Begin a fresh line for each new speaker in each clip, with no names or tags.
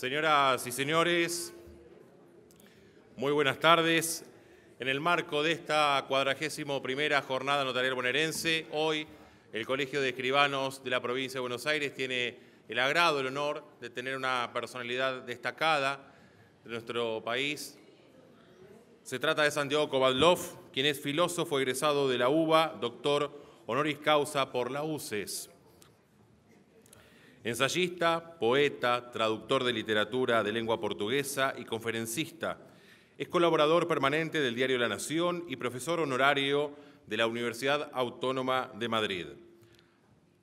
Señoras y señores, muy buenas tardes. En el marco de esta cuadragésimo primera jornada notarial bonaerense, hoy el Colegio de Escribanos de la Provincia de Buenos Aires tiene el agrado, el honor de tener una personalidad destacada de nuestro país. Se trata de Santiago Kovadlov, quien es filósofo egresado de la UBA, doctor honoris causa por la UCES. Ensayista, poeta, traductor de literatura de lengua portuguesa y conferencista. Es colaborador permanente del diario La Nación y profesor honorario de la Universidad Autónoma de Madrid.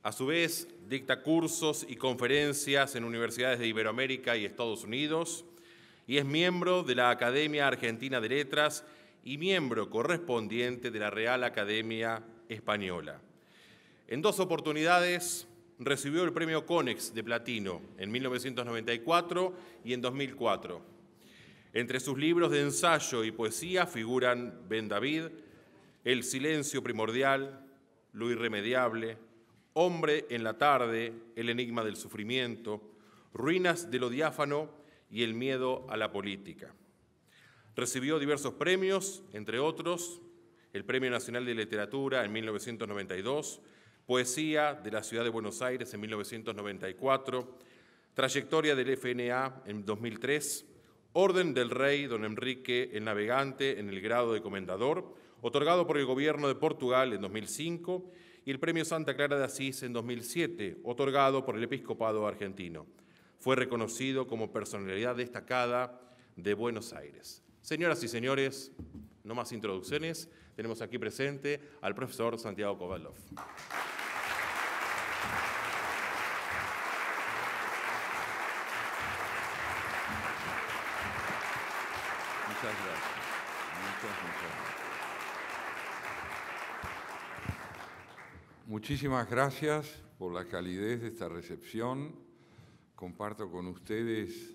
A su vez, dicta cursos y conferencias en universidades de Iberoamérica y Estados Unidos y es miembro de la Academia Argentina de Letras y miembro correspondiente de la Real Academia Española. En dos oportunidades recibió el premio Conex de Platino en 1994 y en 2004. Entre sus libros de ensayo y poesía figuran Ben David, El silencio primordial, Lo irremediable, Hombre en la tarde, El enigma del sufrimiento, Ruinas de lo diáfano y El miedo a la política. Recibió diversos premios, entre otros el Premio Nacional de Literatura en 1992, Poesía de la Ciudad de Buenos Aires en 1994, Trayectoria del FNA en 2003, Orden del Rey Don Enrique el Navegante en el grado de comendador, otorgado por el Gobierno de Portugal en 2005, y el Premio Santa Clara de Asís en 2007, otorgado por el Episcopado argentino. Fue reconocido como personalidad destacada de Buenos Aires. Señoras y señores, no más introducciones. Tenemos aquí presente al profesor Santiago Kovalov.
Muchas gracias. Muchísimas gracias por la calidez de esta recepción. Comparto con ustedes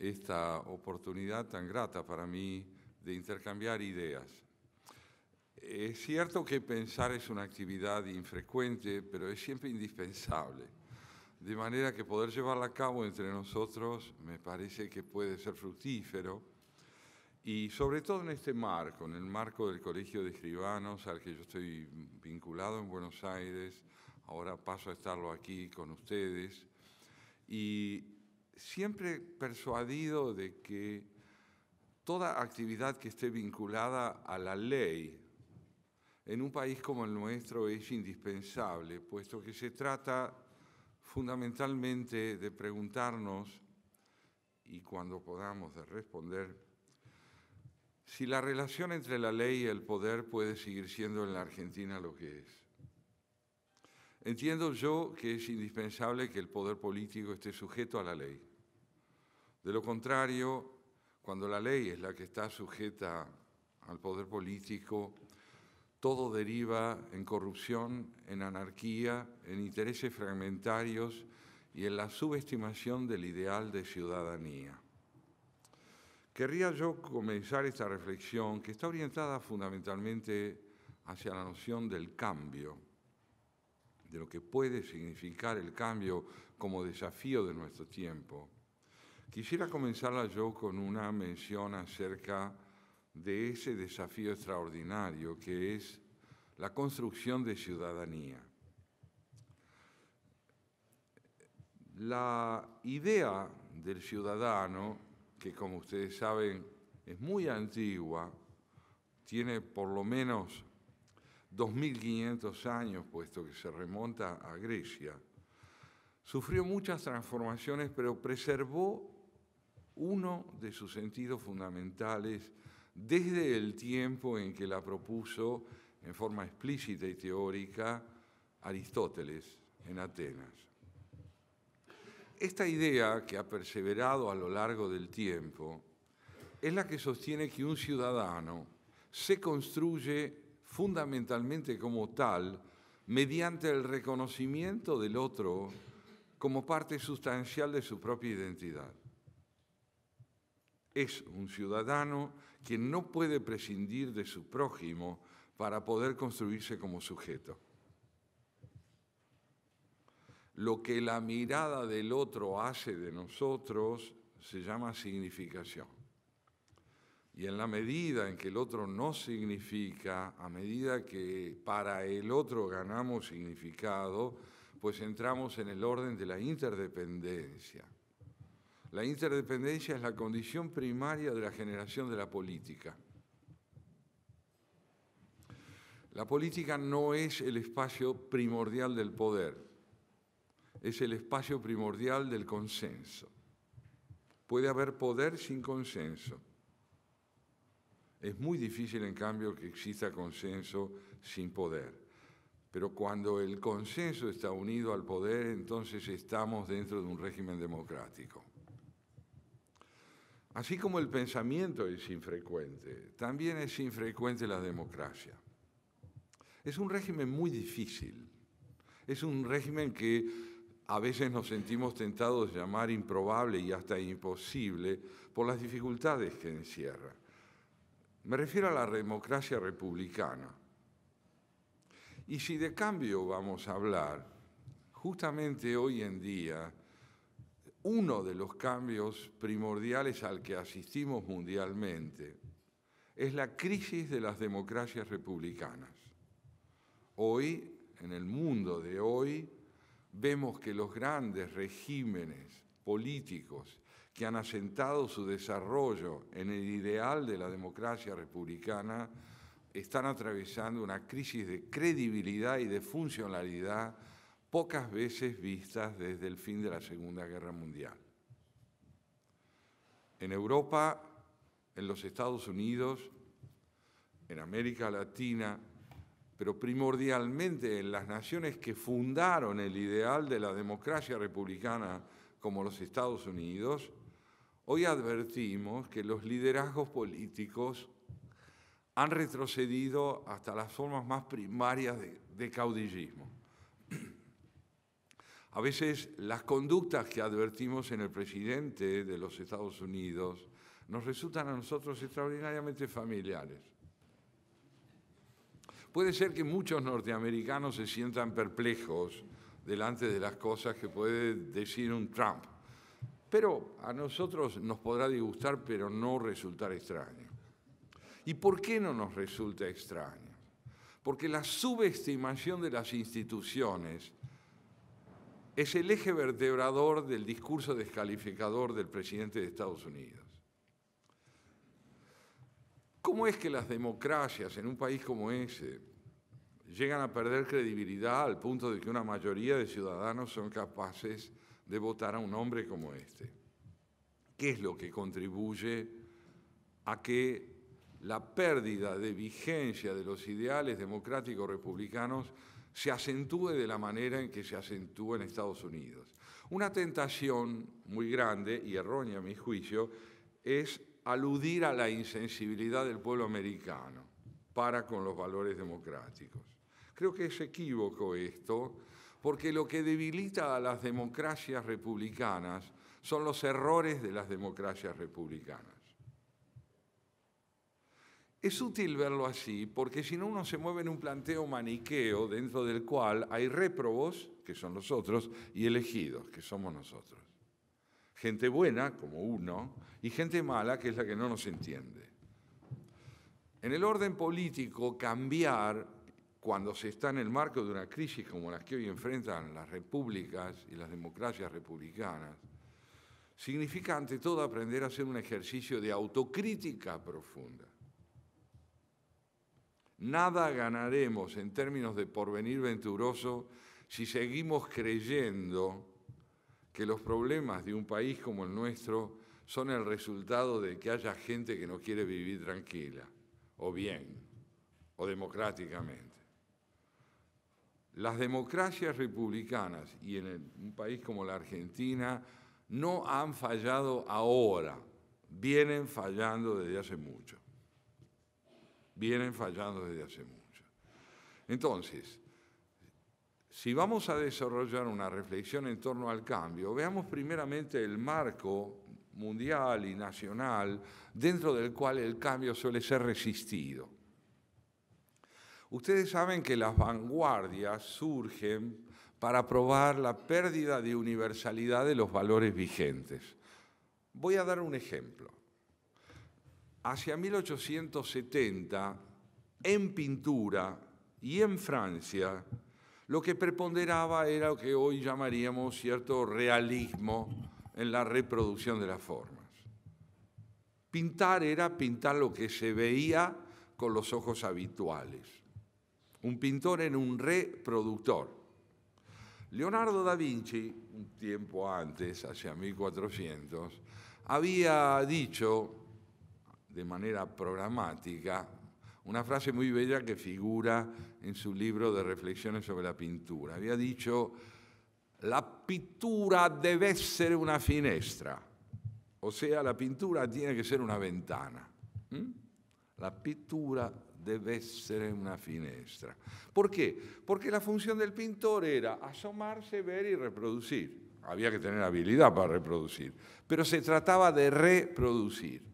esta oportunidad tan grata para mí de intercambiar ideas. Es cierto que pensar es una actividad infrecuente, pero es siempre indispensable. De manera que poder llevarla a cabo entre nosotros me parece que puede ser fructífero y sobre todo en este marco, en el marco del Colegio de Escribanos al que yo estoy vinculado en Buenos Aires, ahora paso a estarlo aquí con ustedes, y siempre persuadido de que toda actividad que esté vinculada a la ley en un país como el nuestro es indispensable, puesto que se trata fundamentalmente de preguntarnos, y cuando podamos de responder, si la relación entre la ley y el poder puede seguir siendo en la Argentina lo que es. Entiendo yo que es indispensable que el poder político esté sujeto a la ley. De lo contrario, cuando la ley es la que está sujeta al poder político, todo deriva en corrupción, en anarquía, en intereses fragmentarios y en la subestimación del ideal de ciudadanía. Querría yo comenzar esta reflexión que está orientada fundamentalmente hacia la noción del cambio, de lo que puede significar el cambio como desafío de nuestro tiempo. Quisiera comenzarla yo con una mención acerca de ese desafío extraordinario que es la construcción de ciudadanía. La idea del ciudadano que como ustedes saben es muy antigua, tiene por lo menos 2.500 años, puesto que se remonta a Grecia, sufrió muchas transformaciones, pero preservó uno de sus sentidos fundamentales desde el tiempo en que la propuso en forma explícita y teórica Aristóteles en Atenas. Esta idea que ha perseverado a lo largo del tiempo es la que sostiene que un ciudadano se construye fundamentalmente como tal mediante el reconocimiento del otro como parte sustancial de su propia identidad. Es un ciudadano que no puede prescindir de su prójimo para poder construirse como sujeto. Lo que la mirada del otro hace de nosotros se llama significación. Y en la medida en que el otro no significa, a medida que para el otro ganamos significado, pues entramos en el orden de la interdependencia. La interdependencia es la condición primaria de la generación de la política. La política no es el espacio primordial del poder, es el espacio primordial del consenso. Puede haber poder sin consenso. Es muy difícil, en cambio, que exista consenso sin poder. Pero cuando el consenso está unido al poder, entonces estamos dentro de un régimen democrático. Así como el pensamiento es infrecuente, también es infrecuente la democracia. Es un régimen muy difícil. Es un régimen que a veces nos sentimos tentados de llamar improbable y hasta imposible por las dificultades que encierra. Me refiero a la democracia republicana. Y si de cambio vamos a hablar, justamente hoy en día, uno de los cambios primordiales al que asistimos mundialmente es la crisis de las democracias republicanas. Hoy, en el mundo de hoy, vemos que los grandes regímenes políticos que han asentado su desarrollo en el ideal de la democracia republicana están atravesando una crisis de credibilidad y de funcionalidad pocas veces vistas desde el fin de la Segunda Guerra Mundial. En Europa, en los Estados Unidos, en América Latina, pero primordialmente en las naciones que fundaron el ideal de la democracia republicana como los Estados Unidos, hoy advertimos que los liderazgos políticos han retrocedido hasta las formas más primarias de, caudillismo. A veces las conductas que advertimos en el presidente de los Estados Unidos nos resultan a nosotros extraordinariamente familiares. Puede ser que muchos norteamericanos se sientan perplejos delante de las cosas que puede decir un Trump. Pero a nosotros nos podrá disgustar, pero no resultar extraño. ¿Y por qué no nos resulta extraño? Porque la subestimación de las instituciones es el eje vertebrador del discurso descalificador del presidente de Estados Unidos. ¿Cómo es que las democracias en un país como ese llegan a perder credibilidad al punto de que una mayoría de ciudadanos son capaces de votar a un hombre como este? ¿Qué es lo que contribuye a que la pérdida de vigencia de los ideales democráticos republicanos se acentúe de la manera en que se acentúa en Estados Unidos? Una tentación muy grande y errónea a mi juicio es aludir a la insensibilidad del pueblo americano para con los valores democráticos. Creo que es equívoco esto, porque lo que debilita a las democracias republicanas son los errores de las democracias republicanas. Es útil verlo así, porque si no uno se mueve en un planteo maniqueo dentro del cual hay réprobos, que son los otros, y elegidos, que somos nosotros gente buena, como uno, y gente mala, que es la que no nos entiende. En el orden político, cambiar cuando se está en el marco de una crisis como las que hoy enfrentan las repúblicas y las democracias republicanas, significa ante todo aprender a hacer un ejercicio de autocrítica profunda. Nada ganaremos en términos de porvenir venturoso si seguimos creyendo que los problemas de un país como el nuestro son el resultado de que haya gente que no quiere vivir tranquila, o bien, o democráticamente. Las democracias republicanas, y en un país como la Argentina, no han fallado ahora, vienen fallando desde hace mucho. Vienen fallando desde hace mucho. Entonces, si vamos a desarrollar una reflexión en torno al cambio, veamos primeramente el marco mundial y nacional dentro del cual el cambio suele ser resistido. Ustedes saben que las vanguardias surgen para probar la pérdida de universalidad de los valores vigentes. Voy a dar un ejemplo. Hacia 1870, en pintura y en Francia, lo que preponderaba era lo que hoy llamaríamos cierto realismo en la reproducción de las formas. Pintar era pintar lo que se veía con los ojos habituales. Un pintor en un reproductor. Leonardo da Vinci, un tiempo antes, hacia 1400, había dicho de manera programática una frase muy bella que figura en su libro de reflexiones sobre la pintura. Había dicho, la pintura debe ser una finestra, o sea, la pintura tiene que ser una ventana. La pintura debe ser una finestra. ¿Por qué? Porque la función del pintor era asomarse, ver y reproducir. Había que tener habilidad para reproducir, pero se trataba de reproducir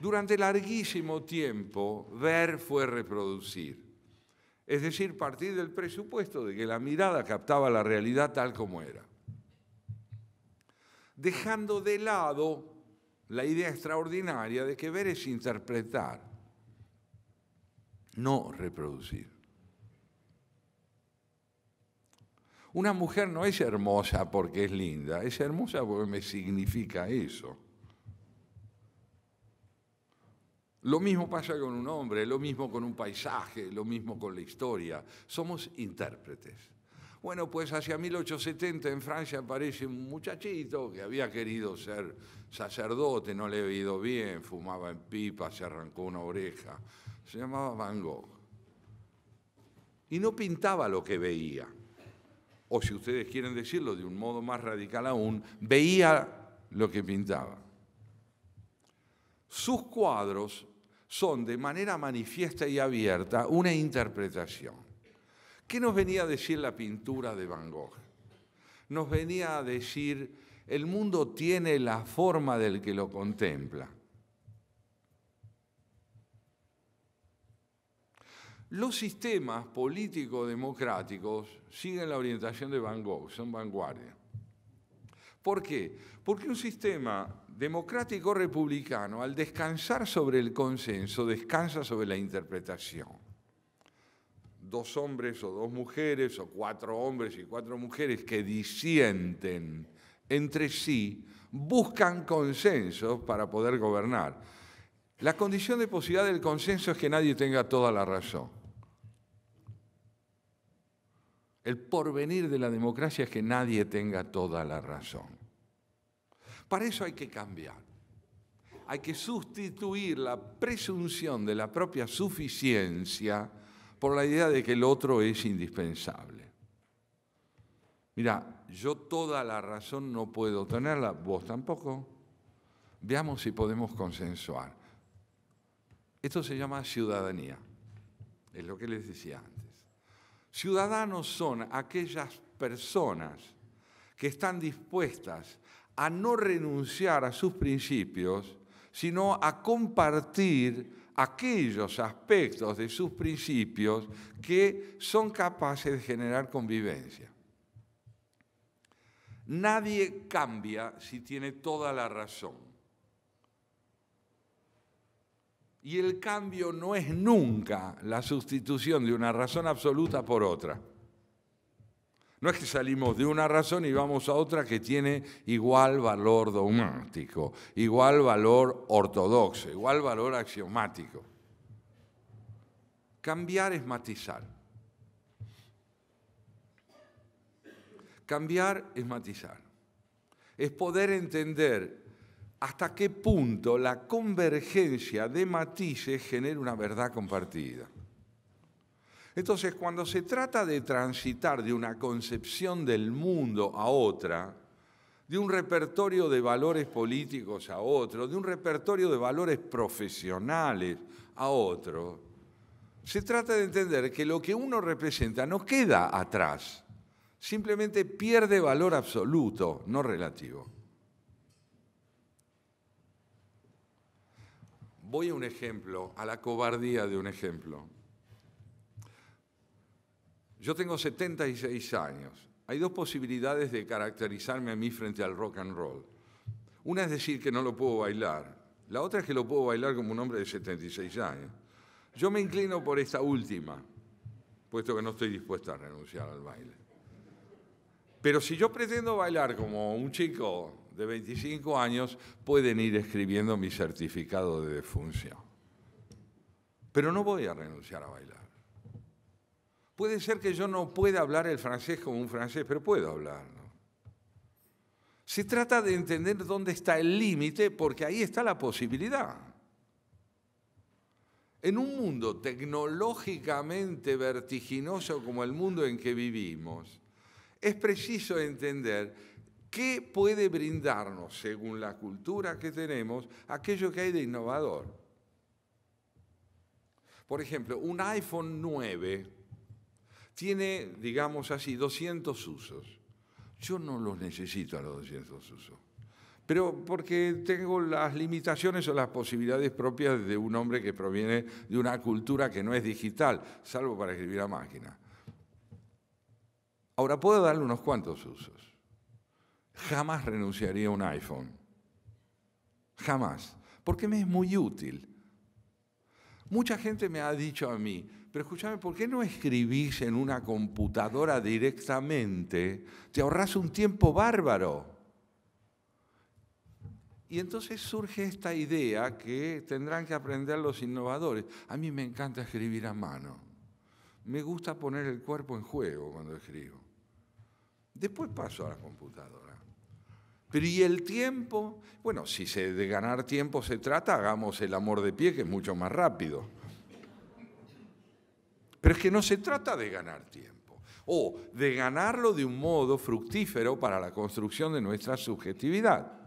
durante larguísimo tiempo ver fue reproducir. Es decir, partir del presupuesto de que la mirada captaba la realidad tal como era. Dejando de lado la idea extraordinaria de que ver es interpretar, no reproducir. Una mujer no es hermosa porque es linda, es hermosa porque me significa eso. Lo mismo pasa con un hombre, lo mismo con un paisaje, lo mismo con la historia. Somos intérpretes. Bueno, pues hacia 1870 en Francia aparece un muchachito que había querido ser sacerdote, no le había ido bien, fumaba en pipa, se arrancó una oreja. Se llamaba Van Gogh. Y no pintaba lo que veía. O si ustedes quieren decirlo de un modo más radical aún, veía lo que pintaba. Sus cuadros son de manera manifiesta y abierta una interpretación. ¿Qué nos venía a decir la pintura de Van Gogh? Nos venía a decir, el mundo tiene la forma del que lo contempla. Los sistemas político-democráticos siguen la orientación de Van Gogh, son vanguardia. ¿Por qué? Porque un sistema democrático republicano, al descansar sobre el consenso, descansa sobre la interpretación. Dos hombres o dos mujeres o cuatro hombres y cuatro mujeres que disienten entre sí buscan consenso para poder gobernar. La condición de posibilidad del consenso es que nadie tenga toda la razón. El porvenir de la democracia es que nadie tenga toda la razón. Para eso hay que cambiar. Hay que sustituir la presunción de la propia suficiencia por la idea de que el otro es indispensable. Mira, yo toda la razón no puedo tenerla, vos tampoco. Veamos si podemos consensuar. Esto se llama ciudadanía, es lo que les decía antes. Ciudadanos son aquellas personas que están dispuestas a no renunciar a sus principios, sino a compartir aquellos aspectos de sus principios que son capaces de generar convivencia. Nadie cambia si tiene toda la razón. Y el cambio no es nunca la sustitución de una razón absoluta por otra. No es que salimos de una razón y vamos a otra que tiene igual valor dogmático, igual valor ortodoxo, igual valor axiomático. Cambiar es matizar. Cambiar es matizar. Es poder entender hasta qué punto la convergencia de matices genera una verdad compartida. Entonces, cuando se trata de transitar de una concepción del mundo a otra, de un repertorio de valores políticos a otro, de un repertorio de valores profesionales a otro, se trata de entender que lo que uno representa no queda atrás, simplemente pierde valor absoluto, no relativo. Voy a un ejemplo, a la cobardía de un ejemplo. Yo tengo 76 años. Hay dos posibilidades de caracterizarme a mí frente al rock and roll. Una es decir que no lo puedo bailar. La otra es que lo puedo bailar como un hombre de 76 años. Yo me inclino por esta última, puesto que no estoy dispuesto a renunciar al baile. Pero si yo pretendo bailar como un chico de 25 años, pueden ir escribiendo mi certificado de defunción. Pero no voy a renunciar a bailar. Puede ser que yo no pueda hablar el francés como un francés, pero puedo hablarlo. Se trata de entender dónde está el límite, porque ahí está la posibilidad. En un mundo tecnológicamente vertiginoso como el mundo en que vivimos, es preciso entender qué puede brindarnos, según la cultura que tenemos, aquello que hay de innovador. Por ejemplo, un iPhone 9 tiene, digamos así, 200 usos. Yo no los necesito a los 200 usos, pero porque tengo las limitaciones o las posibilidades propias de un hombre que proviene de una cultura que no es digital, salvo para escribir a máquina. Ahora puedo darle unos cuantos usos. Jamás renunciaría a un iPhone. Jamás. Porque me es muy útil. Mucha gente me ha dicho a mí, pero escúchame, ¿por qué no escribís en una computadora directamente? Te ahorras un tiempo bárbaro. Y entonces surge esta idea que tendrán que aprender los innovadores. A mí me encanta escribir a mano. Me gusta poner el cuerpo en juego cuando escribo. Después paso a la computadora. Pero ¿y el tiempo? Bueno, si se, de ganar tiempo se trata, hagamos el amor de pie, que es mucho más rápido. Pero es que no se trata de ganar tiempo o de ganarlo de un modo fructífero para la construcción de nuestra subjetividad.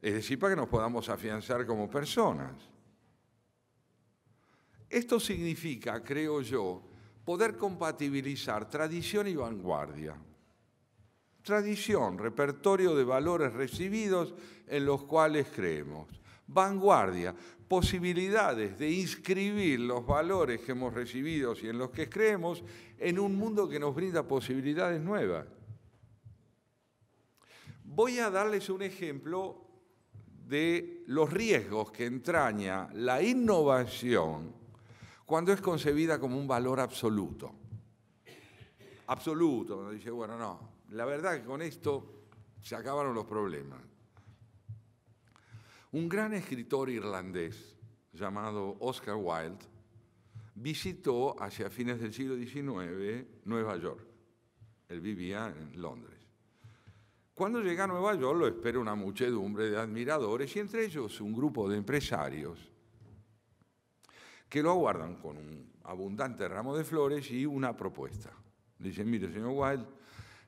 Es decir, para que nos podamos afianzar como personas. Esto significa, creo yo, poder compatibilizar tradición y vanguardia. Tradición, repertorio de valores recibidos en los cuales creemos. Vanguardia, posibilidades de inscribir los valores que hemos recibido y en los que creemos en un mundo que nos brinda posibilidades nuevas. Voy a darles un ejemplo de los riesgos que entraña la innovación cuando es concebida como un valor absoluto. Absoluto, cuando dice, bueno, no, la verdad que con esto se acabaron los problemas. Un gran escritor irlandés llamado Oscar Wilde visitó hacia fines del siglo XIX Nueva York. Él vivía en Londres. Cuando llega a Nueva York lo espera una muchedumbre de admiradores y entre ellos un grupo de empresarios que lo aguardan con un abundante ramo de flores y una propuesta. Dicen, mire, señor Wilde,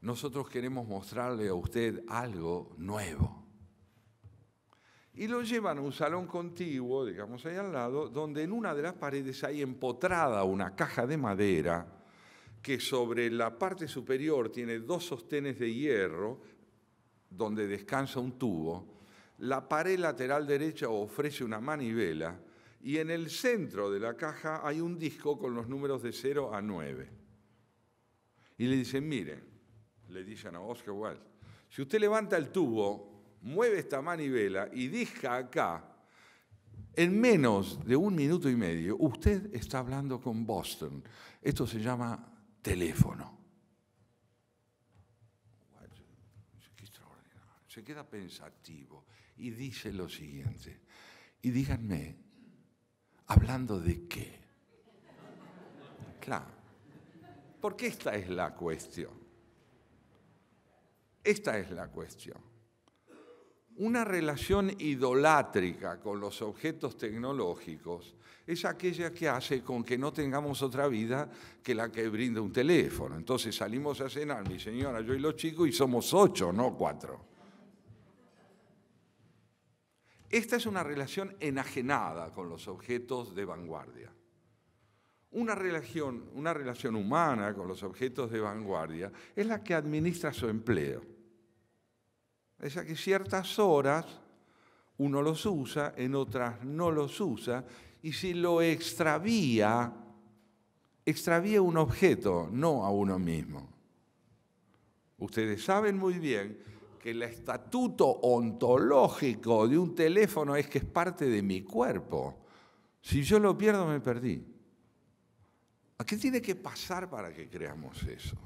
nosotros queremos mostrarle a usted algo nuevo y lo llevan a un salón contiguo, digamos ahí al lado, donde en una de las paredes hay empotrada una caja de madera que sobre la parte superior tiene dos sostenes de hierro donde descansa un tubo, la pared lateral derecha ofrece una manivela y en el centro de la caja hay un disco con los números de 0 a 9. Y le dicen, miren, le dicen a Oscar Wilde, si usted levanta el tubo mueve esta manivela y deja acá, en menos de un minuto y medio, usted está hablando con Boston. Esto se llama teléfono. Se queda pensativo y dice lo siguiente. Y díganme, ¿hablando de qué? Claro. Porque esta es la cuestión. Esta es la cuestión. Una relación idolátrica con los objetos tecnológicos es aquella que hace con que no tengamos otra vida que la que brinda un teléfono. Entonces salimos a cenar, mi señora, yo y los chicos, y somos ocho, no cuatro. Esta es una relación enajenada con los objetos de vanguardia. Una relación, una relación humana con los objetos de vanguardia es la que administra su empleo es que ciertas horas uno los usa, en otras no los usa, y si lo extravía, extravía un objeto, no a uno mismo. Ustedes saben muy bien que el estatuto ontológico de un teléfono es que es parte de mi cuerpo. Si yo lo pierdo, me perdí. ¿A qué tiene que pasar para que creamos eso?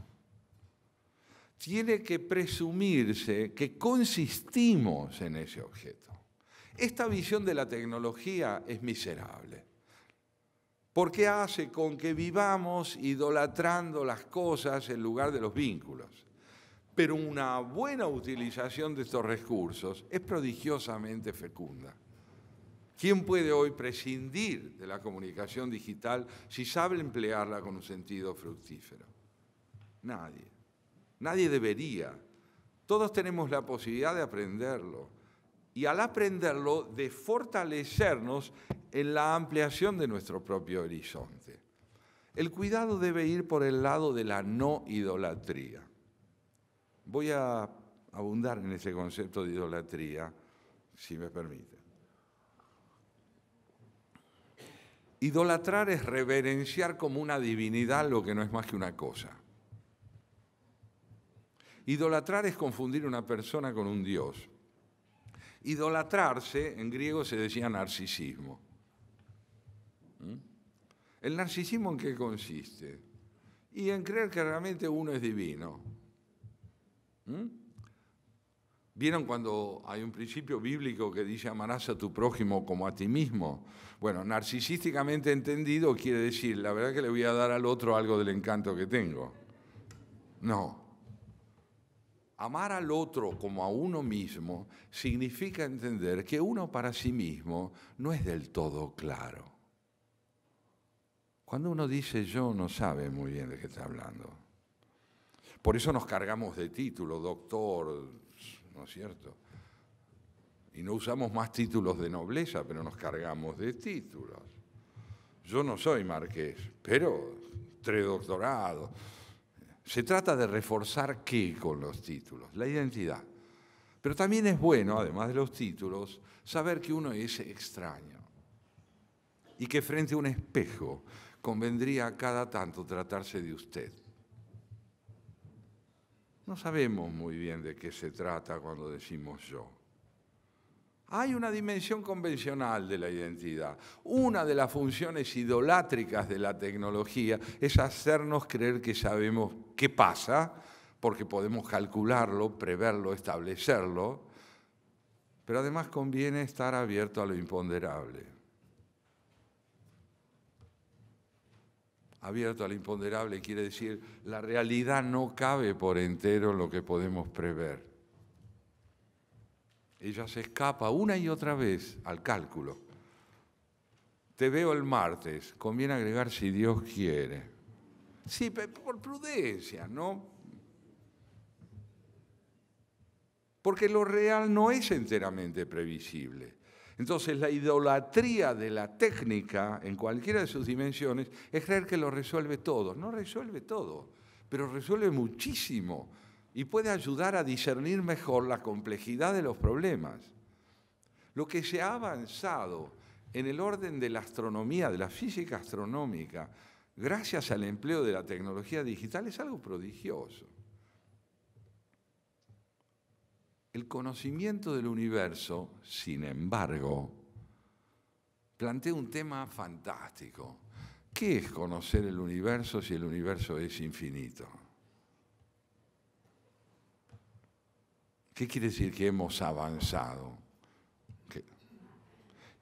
tiene que presumirse que consistimos en ese objeto. Esta visión de la tecnología es miserable. Porque hace con que vivamos idolatrando las cosas en lugar de los vínculos. Pero una buena utilización de estos recursos es prodigiosamente fecunda. ¿Quién puede hoy prescindir de la comunicación digital si sabe emplearla con un sentido fructífero? Nadie. Nadie debería. Todos tenemos la posibilidad de aprenderlo. Y al aprenderlo, de fortalecernos en la ampliación de nuestro propio horizonte. El cuidado debe ir por el lado de la no idolatría. Voy a abundar en ese concepto de idolatría, si me permite. Idolatrar es reverenciar como una divinidad lo que no es más que una cosa. Idolatrar es confundir una persona con un dios. Idolatrarse, en griego se decía narcisismo. ¿Mm? ¿El narcisismo en qué consiste? Y en creer que realmente uno es divino. ¿Mm? ¿Vieron cuando hay un principio bíblico que dice amarás a tu prójimo como a ti mismo? Bueno, narcisísticamente entendido quiere decir, la verdad que le voy a dar al otro algo del encanto que tengo. No, Amar al otro como a uno mismo significa entender que uno para sí mismo no es del todo claro. Cuando uno dice yo no sabe muy bien de qué está hablando. Por eso nos cargamos de título, doctor, ¿no es cierto? Y no usamos más títulos de nobleza, pero nos cargamos de títulos. Yo no soy marqués, pero tres doctorados. Se trata de reforzar qué con los títulos, la identidad. Pero también es bueno, además de los títulos, saber que uno es extraño y que frente a un espejo convendría cada tanto tratarse de usted. No sabemos muy bien de qué se trata cuando decimos yo. Hay una dimensión convencional de la identidad. Una de las funciones idolátricas de la tecnología es hacernos creer que sabemos qué pasa, porque podemos calcularlo, preverlo, establecerlo, pero además conviene estar abierto a lo imponderable. Abierto a lo imponderable quiere decir, la realidad no cabe por entero lo que podemos prever. Ella se escapa una y otra vez al cálculo. Te veo el martes, conviene agregar si Dios quiere. Sí, por prudencia, ¿no? Porque lo real no es enteramente previsible. Entonces la idolatría de la técnica, en cualquiera de sus dimensiones, es creer que lo resuelve todo. No resuelve todo, pero resuelve muchísimo y puede ayudar a discernir mejor la complejidad de los problemas. Lo que se ha avanzado en el orden de la astronomía, de la física astronómica, gracias al empleo de la tecnología digital, es algo prodigioso. El conocimiento del universo, sin embargo, plantea un tema fantástico. ¿Qué es conocer el universo si el universo es infinito? ¿Qué quiere decir que hemos avanzado?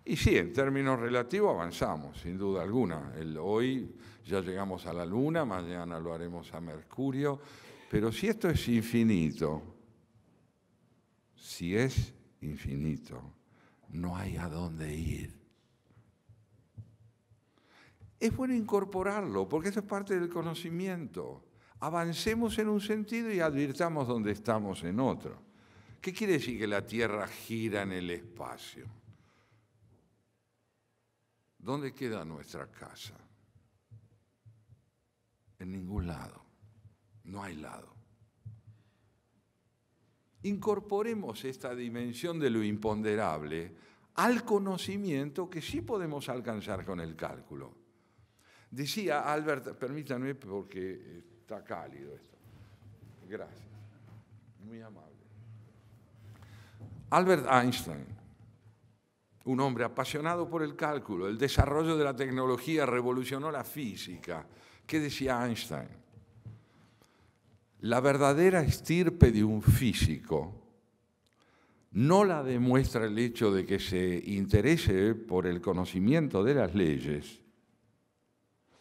Y sí, en términos relativos avanzamos, sin duda alguna. El hoy ya llegamos a la Luna, mañana lo haremos a Mercurio, pero si esto es infinito, si es infinito, no hay a dónde ir. Es bueno incorporarlo, porque eso es parte del conocimiento. Avancemos en un sentido y advirtamos donde estamos en otro. ¿Qué quiere decir que la Tierra gira en el espacio? ¿Dónde queda nuestra casa? en ningún lado. No hay lado. Incorporemos esta dimensión de lo imponderable al conocimiento que sí podemos alcanzar con el cálculo. Decía Albert, permítanme porque está cálido esto. Gracias. Muy amable. Albert Einstein, un hombre apasionado por el cálculo, el desarrollo de la tecnología revolucionó la física, ¿Qué decía Einstein? La verdadera estirpe de un físico no la demuestra el hecho de que se interese por el conocimiento de las leyes,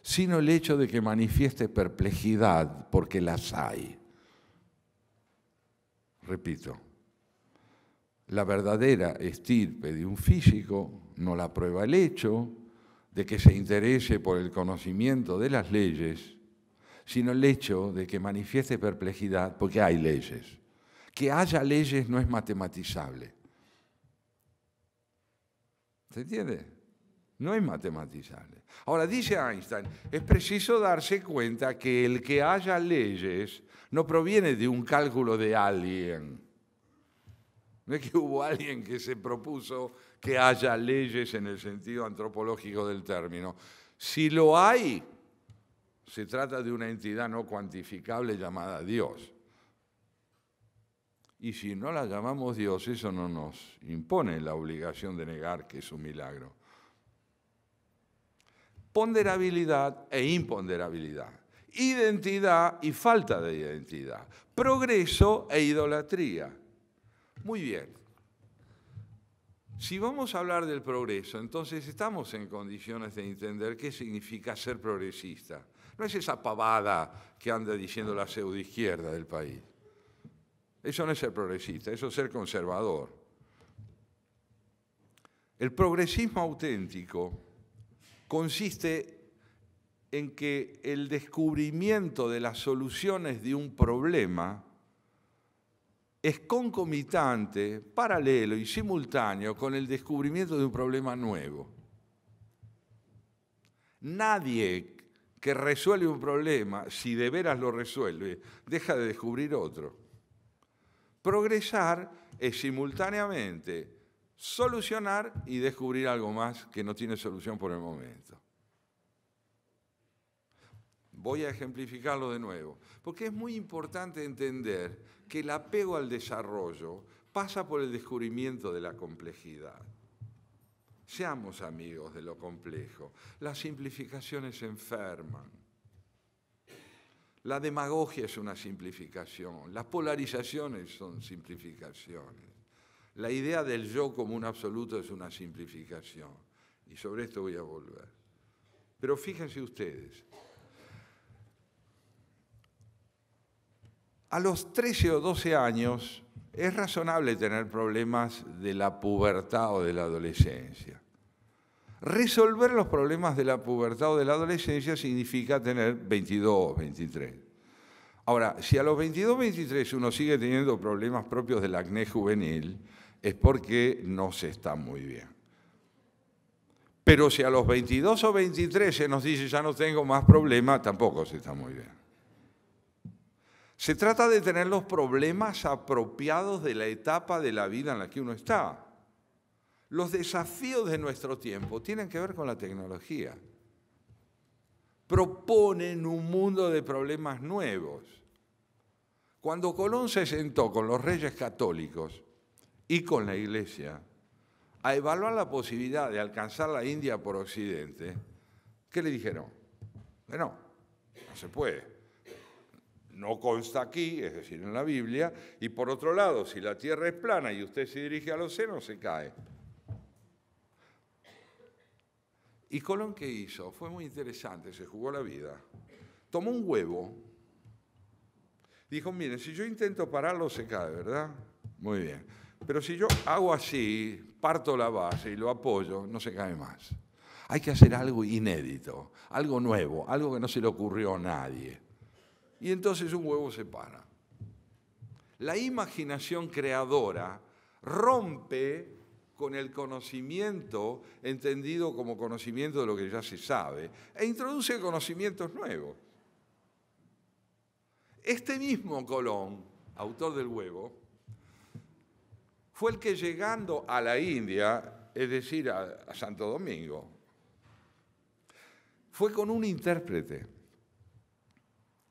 sino el hecho de que manifieste perplejidad porque las hay. Repito, la verdadera estirpe de un físico no la prueba el hecho, de que se interese por el conocimiento de las leyes, sino el hecho de que manifieste perplejidad porque hay leyes. Que haya leyes no es matematizable. ¿Se entiende? No es matematizable. Ahora, dice Einstein, es preciso darse cuenta que el que haya leyes no proviene de un cálculo de alguien no es que hubo alguien que se propuso que haya leyes en el sentido antropológico del término. Si lo hay, se trata de una entidad no cuantificable llamada Dios. Y si no la llamamos Dios, eso no nos impone la obligación de negar que es un milagro. Ponderabilidad e imponderabilidad. Identidad y falta de identidad. Progreso e idolatría muy bien. Si vamos a hablar del progreso, entonces estamos en condiciones de entender qué significa ser progresista. No es esa pavada que anda diciendo la pseudoizquierda del país. Eso no es ser progresista, eso es ser conservador. El progresismo auténtico consiste en que el descubrimiento de las soluciones de un problema es concomitante, paralelo y simultáneo con el descubrimiento de un problema nuevo. Nadie que resuelve un problema, si de veras lo resuelve, deja de descubrir otro. Progresar es simultáneamente solucionar y descubrir algo más que no tiene solución por el momento. Voy a ejemplificarlo de nuevo, porque es muy importante entender que el apego al desarrollo pasa por el descubrimiento de la complejidad. Seamos amigos de lo complejo. Las simplificaciones enferman. La demagogia es una simplificación. Las polarizaciones son simplificaciones. La idea del yo como un absoluto es una simplificación. Y sobre esto voy a volver. Pero fíjense ustedes, A los 13 o 12 años es razonable tener problemas de la pubertad o de la adolescencia. Resolver los problemas de la pubertad o de la adolescencia significa tener 22, 23. Ahora, si a los 22, 23 uno sigue teniendo problemas propios del acné juvenil, es porque no se está muy bien. Pero si a los 22 o 23 se nos dice ya no tengo más problemas, tampoco se está muy bien. Se trata de tener los problemas apropiados de la etapa de la vida en la que uno está. Los desafíos de nuestro tiempo tienen que ver con la tecnología. Proponen un mundo de problemas nuevos. Cuando Colón se sentó con los reyes católicos y con la iglesia a evaluar la posibilidad de alcanzar la India por Occidente, ¿qué le dijeron? Bueno, eh, no se puede no consta aquí, es decir, en la Biblia, y por otro lado, si la Tierra es plana y usted se dirige al océano, se cae. ¿Y Colón qué hizo? Fue muy interesante, se jugó la vida. Tomó un huevo, dijo, miren, si yo intento pararlo, se cae, ¿verdad? Muy bien. Pero si yo hago así, parto la base y lo apoyo, no se cae más. Hay que hacer algo inédito, algo nuevo, algo que no se le ocurrió a nadie y entonces un huevo se para. La imaginación creadora rompe con el conocimiento entendido como conocimiento de lo que ya se sabe e introduce conocimientos nuevos. Este mismo Colón, autor del huevo, fue el que llegando a la India, es decir, a, Santo Domingo, fue con un intérprete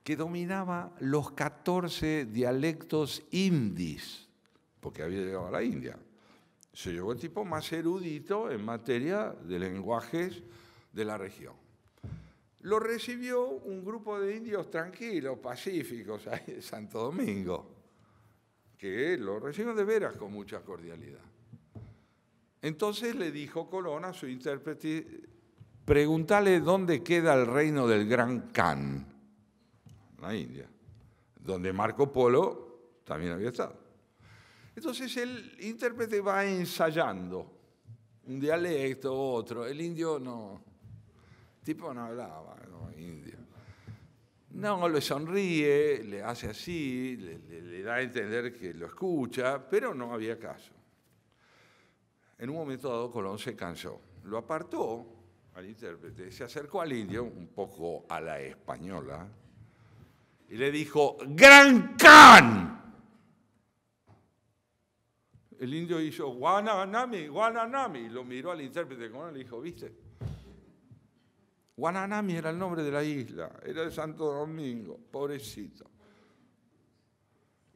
que dominaba los 14 dialectos indis, porque había llegado a la India. Se llegó el tipo más erudito en materia de lenguajes de la región. Lo recibió un grupo de indios tranquilos, pacíficos, ahí en Santo Domingo, que lo recibió de veras con mucha cordialidad. Entonces le dijo Colón a su intérprete, pregúntale dónde queda el reino del gran Khan la India, donde Marco Polo también había estado. Entonces el intérprete va ensayando un dialecto, otro. El indio no, tipo no hablaba ¿no? indio. No, le sonríe, le hace así, le da a entender que lo escucha, pero no había caso. En un momento dado Colón se cansó, lo apartó al intérprete, se acercó al indio, un poco a la española, y le dijo, Gran Can! El indio hizo, Guananami, Guananami, y lo miró al intérprete con y le dijo, ¿viste? Guananami era el nombre de la isla, era de Santo Domingo, pobrecito.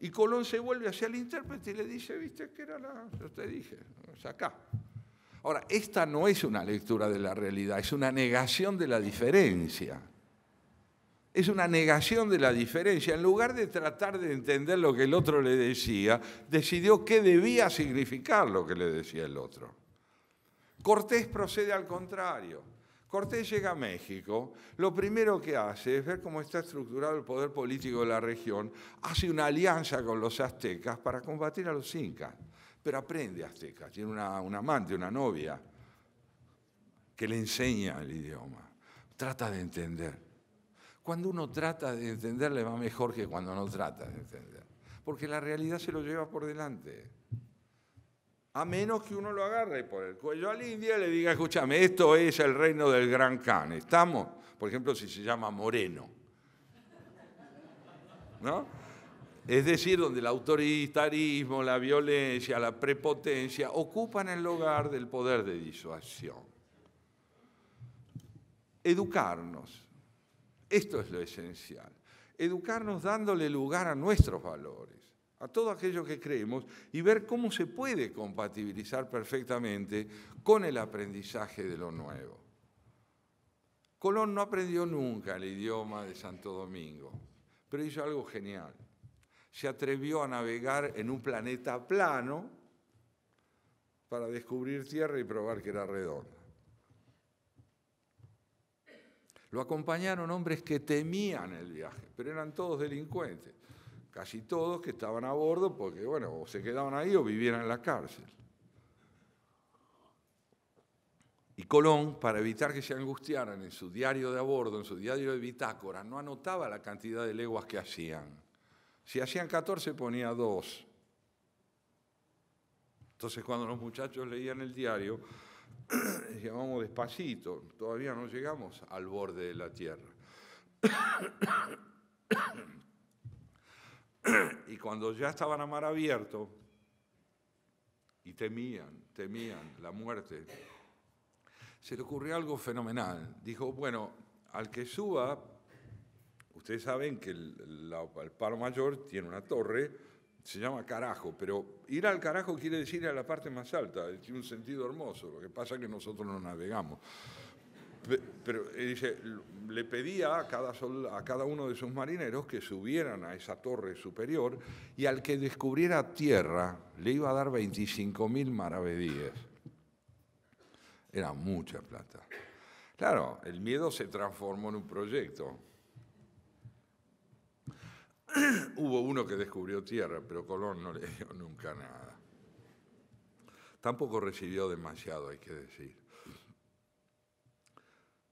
Y Colón se vuelve hacia el intérprete y le dice, ¿viste que era la...? Yo te dije, es acá. Ahora, esta no es una lectura de la realidad, es una negación de la diferencia. Es una negación de la diferencia. En lugar de tratar de entender lo que el otro le decía, decidió qué debía significar lo que le decía el otro. Cortés procede al contrario. Cortés llega a México, lo primero que hace es ver cómo está estructurado el poder político de la región, hace una alianza con los aztecas para combatir a los incas, pero aprende azteca, tiene una, amante, una novia, que le enseña el idioma, trata de entender. Cuando uno trata de entender, le va mejor que cuando no trata de entender. Porque la realidad se lo lleva por delante. A menos que uno lo agarre por el cuello al india y le diga, escúchame, esto es el reino del gran Khan, ¿Estamos? Por ejemplo, si se llama Moreno. Es decir, donde el autoritarismo, la violencia, la prepotencia ocupan el lugar del poder de disuasión. Educarnos esto es lo esencial. Educarnos dándole lugar a nuestros valores, a todo aquello que creemos y ver cómo se puede compatibilizar perfectamente con el aprendizaje de lo nuevo. Colón no aprendió nunca el idioma de Santo Domingo, pero hizo algo genial. Se atrevió a navegar en un planeta plano para descubrir tierra y probar que era redonda. Lo acompañaron hombres que temían el viaje, pero eran todos delincuentes, casi todos que estaban a bordo porque, bueno, o se quedaban ahí o vivían en la cárcel. Y Colón, para evitar que se angustiaran en su diario de a bordo, en su diario de bitácora, no anotaba la cantidad de leguas que hacían. Si hacían 14 ponía 2. Entonces cuando los muchachos leían el diario, Llamamos despacito, todavía no llegamos al borde de la tierra. y cuando ya estaban a mar abierto, y temían, temían la muerte, se le ocurrió algo fenomenal. Dijo, bueno, al que suba, ustedes saben que el, el palo mayor tiene una torre, se llama carajo, pero ir al carajo quiere decir ir a la parte más alta, tiene un sentido hermoso, lo que pasa es que nosotros no navegamos. Pero eh, le pedía a cada, a cada uno de sus marineros que subieran a esa torre superior y al que descubriera tierra le iba a dar 25.000 maravedíes. Era mucha plata. Claro, el miedo se transformó en un proyecto. Hubo uno que descubrió tierra, pero Colón no le dio nunca nada. Tampoco recibió demasiado, hay que decir.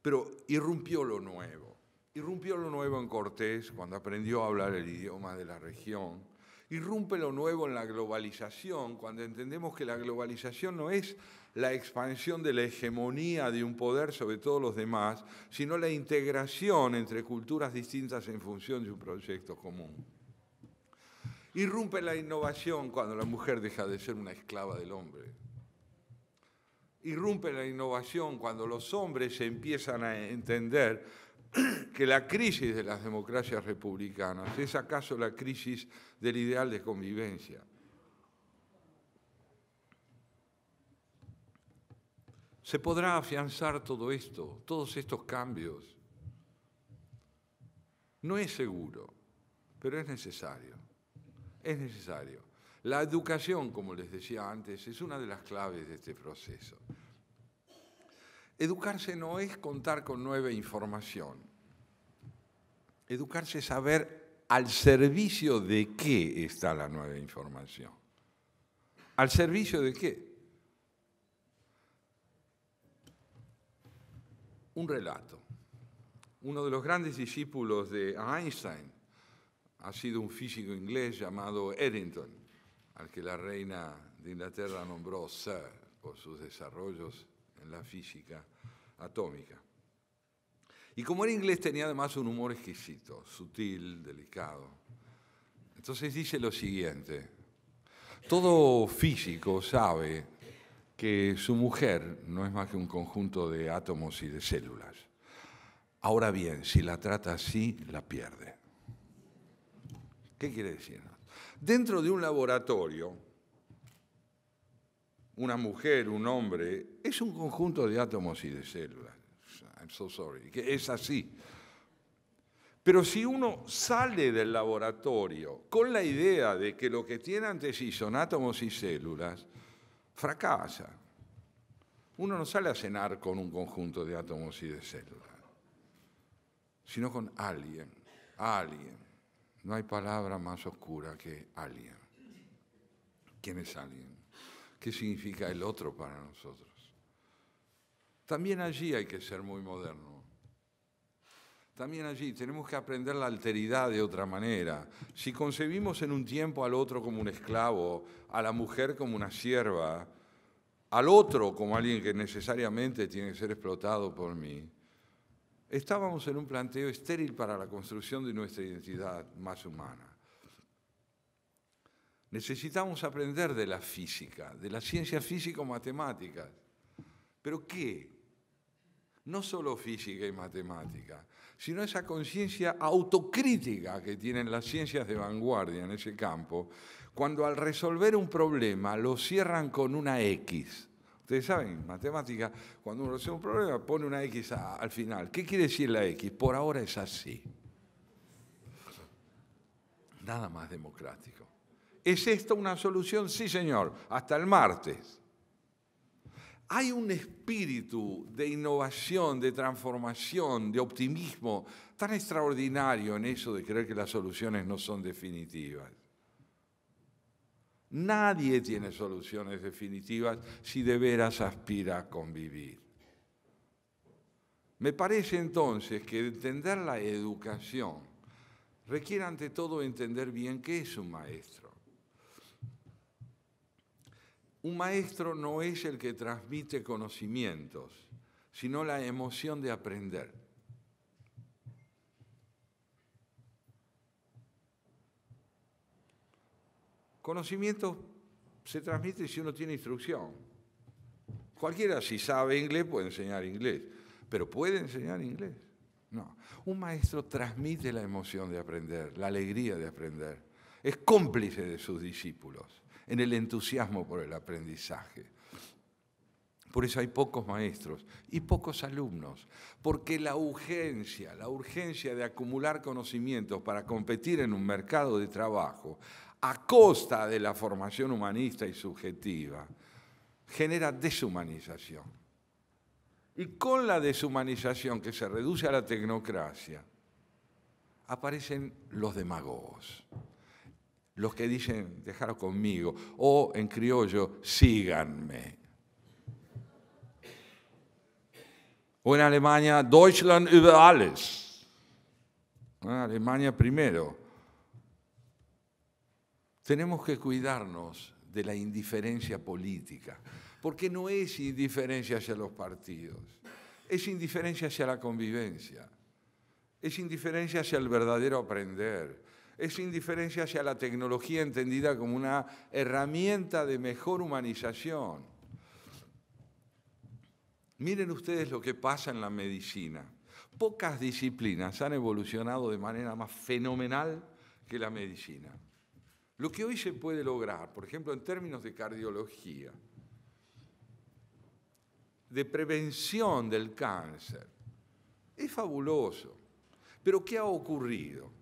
Pero irrumpió lo nuevo. Irrumpió lo nuevo en Cortés cuando aprendió a hablar el idioma de la región. Irrumpe lo nuevo en la globalización cuando entendemos que la globalización no es la expansión de la hegemonía de un poder sobre todos los demás, sino la integración entre culturas distintas en función de un proyecto común. Irrumpe la innovación cuando la mujer deja de ser una esclava del hombre. Irrumpe la innovación cuando los hombres empiezan a entender que la crisis de las democracias republicanas es acaso la crisis del ideal de convivencia se podrá afianzar todo esto, todos estos cambios. No es seguro, pero es necesario. Es necesario. La educación, como les decía antes, es una de las claves de este proceso. Educarse no es contar con nueva información. Educarse es saber al servicio de qué está la nueva información. ¿Al servicio de qué? un relato. Uno de los grandes discípulos de Einstein ha sido un físico inglés llamado Eddington, al que la reina de Inglaterra nombró Sir por sus desarrollos en la física atómica. Y como era inglés tenía además un humor exquisito, sutil, delicado. Entonces dice lo siguiente, todo físico sabe que su mujer no es más que un conjunto de átomos y de células. Ahora bien, si la trata así, la pierde. ¿Qué quiere decir? Dentro de un laboratorio, una mujer, un hombre, es un conjunto de átomos y de células. I'm so sorry, es así. Pero si uno sale del laboratorio con la idea de que lo que tiene ante sí son átomos y células, fracasa. Uno no sale a cenar con un conjunto de átomos y de células, sino con alguien, alguien. No hay palabra más oscura que alguien. ¿Quién es alguien? ¿Qué significa el otro para nosotros? También allí hay que ser muy moderno. También allí tenemos que aprender la alteridad de otra manera. Si concebimos en un tiempo al otro como un esclavo, a la mujer como una sierva, al otro como alguien que necesariamente tiene que ser explotado por mí, estábamos en un planteo estéril para la construcción de nuestra identidad más humana. Necesitamos aprender de la física, de la ciencia físico matemática. ¿Pero qué? No solo física y matemática, sino esa conciencia autocrítica que tienen las ciencias de vanguardia en ese campo, cuando al resolver un problema lo cierran con una X. Ustedes saben, matemática, cuando uno resuelve un problema, pone una X al final. ¿Qué quiere decir la X? Por ahora es así. Nada más democrático. ¿Es esto una solución? Sí, señor, hasta el martes hay un espíritu de innovación, de transformación, de optimismo tan extraordinario en eso de creer que las soluciones no son definitivas. Nadie tiene soluciones definitivas si de veras aspira a convivir. Me parece entonces que entender la educación requiere ante todo entender bien qué es un maestro. Un maestro no es el que transmite conocimientos, sino la emoción de aprender. Conocimiento se transmite si uno tiene instrucción. Cualquiera si sabe inglés puede enseñar inglés, pero puede enseñar inglés. No, un maestro transmite la emoción de aprender, la alegría de aprender. Es cómplice de sus discípulos en el entusiasmo por el aprendizaje. Por eso hay pocos maestros y pocos alumnos, porque la urgencia, la urgencia de acumular conocimientos para competir en un mercado de trabajo a costa de la formación humanista y subjetiva, genera deshumanización. Y con la deshumanización que se reduce a la tecnocracia, aparecen los demagogos los que dicen, dejaros conmigo, o en criollo, síganme. O en Alemania, Deutschland über alles. Ah, Alemania primero. Tenemos que cuidarnos de la indiferencia política, porque no es indiferencia hacia los partidos, es indiferencia hacia la convivencia, es indiferencia hacia el verdadero aprender, es indiferencia hacia la tecnología entendida como una herramienta de mejor humanización. Miren ustedes lo que pasa en la medicina. Pocas disciplinas han evolucionado de manera más fenomenal que la medicina. Lo que hoy se puede lograr, por ejemplo, en términos de cardiología, de prevención del cáncer, es fabuloso. Pero ¿qué ha ocurrido?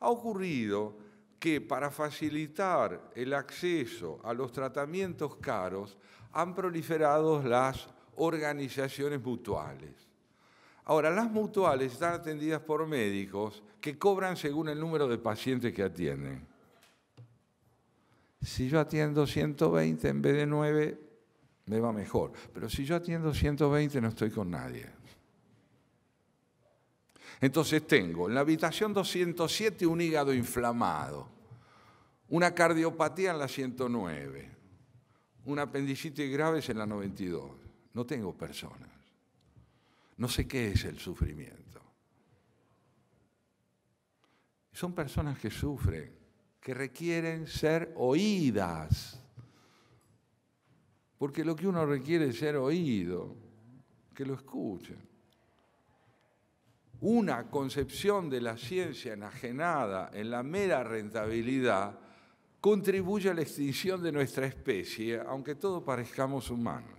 Ha ocurrido que para facilitar el acceso a los tratamientos caros han proliferado las organizaciones mutuales. Ahora, las mutuales están atendidas por médicos que cobran según el número de pacientes que atienden. Si yo atiendo 120 en vez de 9, me va mejor. Pero si yo atiendo 120 no estoy con nadie. Entonces tengo en la habitación 207 un hígado inflamado, una cardiopatía en la 109, un apendicitis graves en la 92. No tengo personas. No sé qué es el sufrimiento. Son personas que sufren, que requieren ser oídas. Porque lo que uno requiere es ser oído, que lo escuchen una concepción de la ciencia enajenada en la mera rentabilidad contribuye a la extinción de nuestra especie, aunque todos parezcamos humanos.